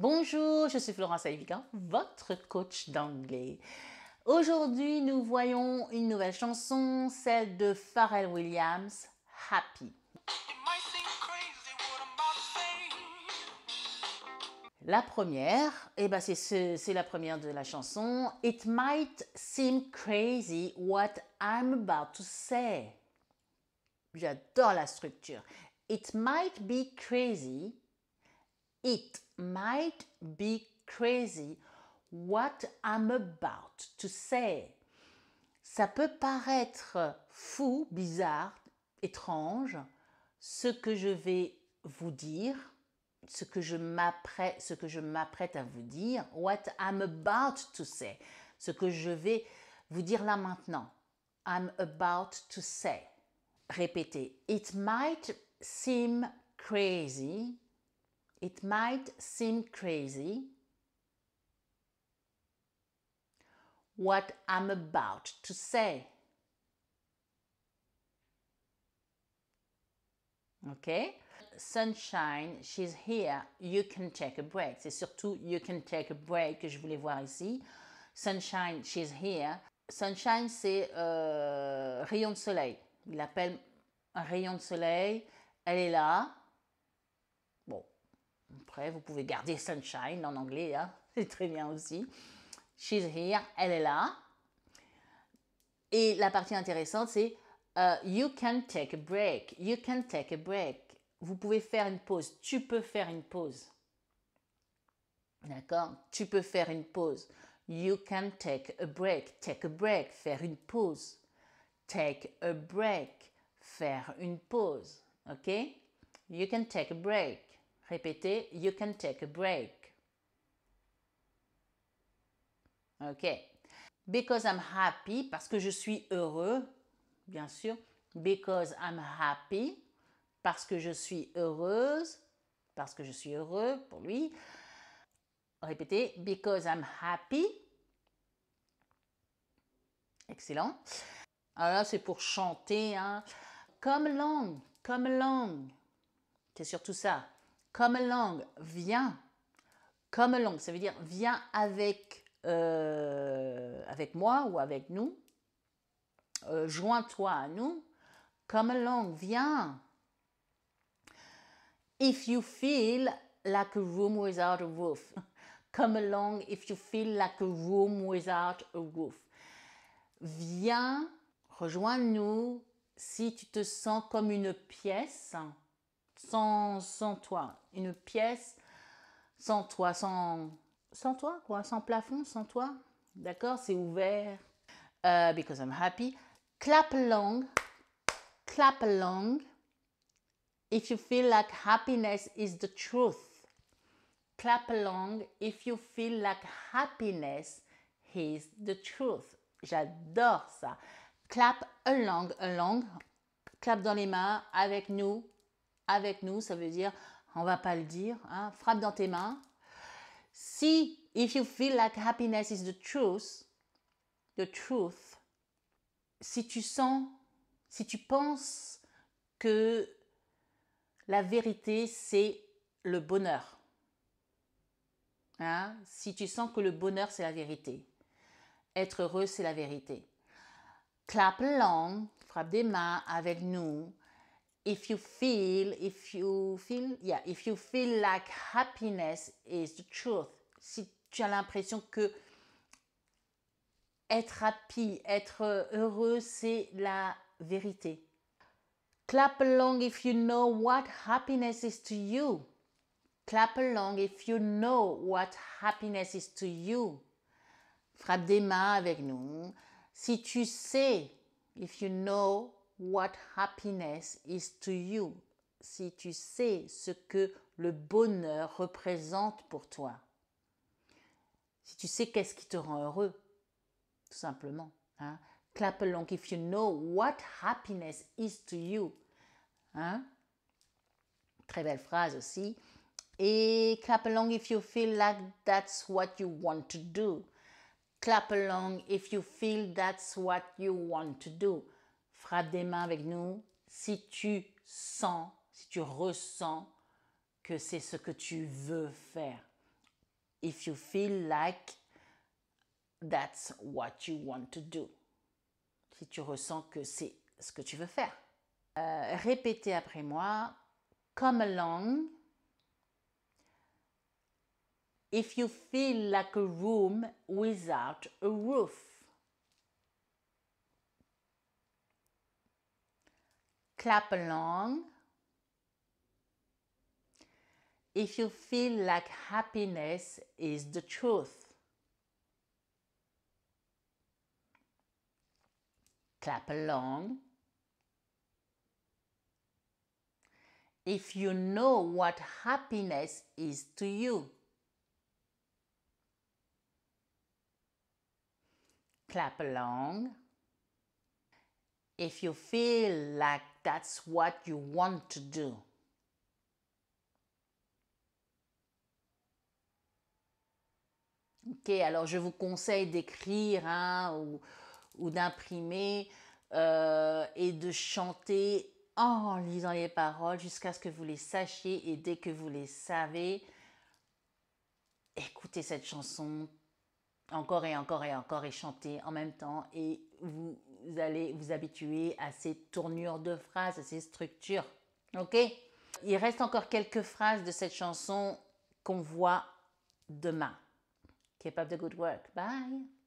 Bonjour, je suis Florence Aïvika, votre coach d'anglais. Aujourd'hui, nous voyons une nouvelle chanson, celle de Pharrell Williams, Happy. La première, eh ben c'est la première de la chanson. It might seem crazy what I'm about to say. J'adore la structure. It might be crazy It might be crazy what I'm about to say. Ça peut paraître fou, bizarre, étrange, ce que je vais vous dire, ce que je m'apprête, ce que je m'apprête à vous dire, what I'm about to say, ce que je vais vous dire là maintenant. I'm about to say. Répétez. It might seem crazy It might seem crazy what I'm about to say. Okay? Sunshine, she's here. You can take a break. C'est surtout you can take a break que je voulais voir ici. Sunshine, she's here. Sunshine, c'est euh, rayon de soleil. Il appelle un rayon de soleil. Elle est là. Après, vous pouvez garder sunshine en anglais, hein. c'est très bien aussi. She's here, elle est là. Et la partie intéressante, c'est euh, You can take a break. You can take a break. Vous pouvez faire une pause. Tu peux faire une pause. D'accord Tu peux faire une pause. You can take a break. Take a break. Faire une pause. Take a break. Faire une pause. OK You can take a break. Répétez, you can take a break. OK. Because I'm happy, parce que je suis heureux, bien sûr. Because I'm happy, parce que je suis heureuse, parce que je suis heureux pour lui. Répétez, because I'm happy. Excellent. Alors là, c'est pour chanter, hein. Comme langue, comme langue. C'est surtout ça. Come along, viens. Come along, ça veut dire viens avec, euh, avec moi ou avec nous. Euh, joins-toi à nous. Come along, viens. If you feel like a room without a roof. Come along if you feel like a room without a roof. Viens, rejoins-nous si tu te sens comme une pièce sans, sans toi Une pièce sans toi sans, toi quoi, sans plafond, sans toi D'accord C'est ouvert. Euh, because I'm happy. Clap along. Clap along. If you feel like happiness is the truth. Clap along if you feel like happiness is the truth. J'adore ça. Clap along, along. Clap dans les mains avec nous avec nous, ça veut dire on va pas le dire, hein, frappe dans tes mains. Si if you feel like happiness is the truth, the truth. Si tu sens, si tu penses que la vérité c'est le bonheur. Hein, si tu sens que le bonheur c'est la vérité. Être heureux c'est la vérité. Clap long, frappe des mains avec nous if you feel, if you feel, yeah, if you feel like happiness is the truth. Si tu as l'impression que être happy, être heureux, c'est la vérité. Clap along if you know what happiness is to you. Clap along if you know what happiness is to you. Frappe des mains avec nous. Si tu sais, if you know what happiness is to you, si tu sais ce que le bonheur représente pour toi, si tu sais qu'est-ce qui te rend heureux, tout simplement. Hein. Clap along if you know what happiness is to you. Hein. Très belle phrase aussi. Et clap along if you feel like that's what you want to do. Clap along if you feel that's what you want to do. Frappe des mains avec nous si tu sens, si tu ressens que c'est ce que tu veux faire. If you feel like that's what you want to do. Si tu ressens que c'est ce que tu veux faire. Euh, répétez après moi. Come along. If you feel like a room without a roof. clap along. If you feel like happiness is the truth, clap along. If you know what happiness is to you, clap along. If you feel like that's what you want to do. Ok, alors je vous conseille d'écrire hein, ou, d'imprimer euh, et de chanter en lisant les paroles jusqu'à ce que vous les sachiez et dès que vous les savez, écoutez cette chanson encore et encore et encore et chantez en même temps et vous vous allez vous habituer à ces tournures de phrases, à ces structures. Ok Il reste encore quelques phrases de cette chanson qu'on voit demain. Keep up the good work. Bye